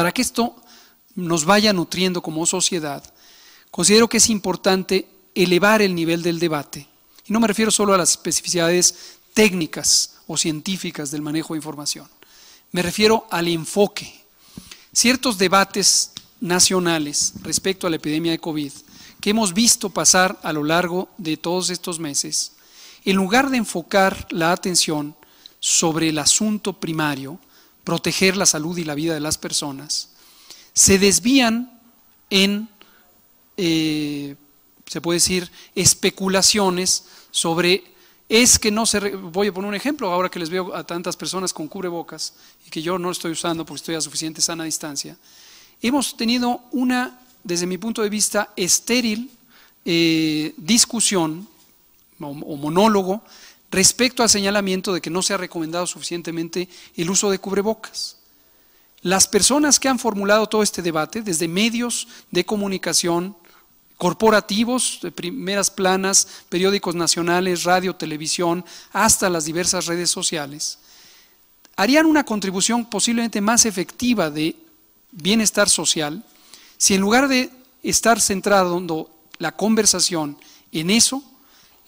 para que esto nos vaya nutriendo como sociedad, considero que es importante elevar el nivel del debate. Y no me refiero solo a las especificidades técnicas o científicas del manejo de información. Me refiero al enfoque. Ciertos debates nacionales respecto a la epidemia de COVID que hemos visto pasar a lo largo de todos estos meses, en lugar de enfocar la atención sobre el asunto primario, proteger la salud y la vida de las personas, se desvían en, eh, se puede decir, especulaciones sobre, es que no se, voy a poner un ejemplo ahora que les veo a tantas personas con cubrebocas y que yo no estoy usando porque estoy a suficiente sana distancia, hemos tenido una, desde mi punto de vista, estéril eh, discusión o monólogo respecto al señalamiento de que no se ha recomendado suficientemente el uso de cubrebocas. Las personas que han formulado todo este debate, desde medios de comunicación, corporativos de primeras planas, periódicos nacionales, radio, televisión, hasta las diversas redes sociales, harían una contribución posiblemente más efectiva de bienestar social si en lugar de estar centrando la conversación en eso,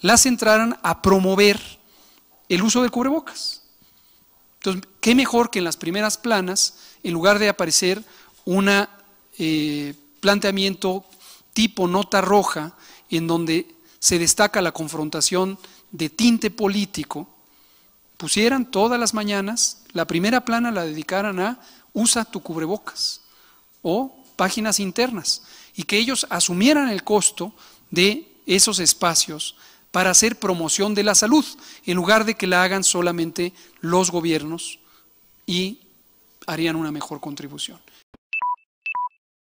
la centraran a promover el uso de cubrebocas. Entonces, qué mejor que en las primeras planas, en lugar de aparecer un eh, planteamiento tipo nota roja, en donde se destaca la confrontación de tinte político, pusieran todas las mañanas, la primera plana la dedicaran a usa tu cubrebocas o páginas internas, y que ellos asumieran el costo de esos espacios para hacer promoción de la salud, en lugar de que la hagan solamente los gobiernos y harían una mejor contribución.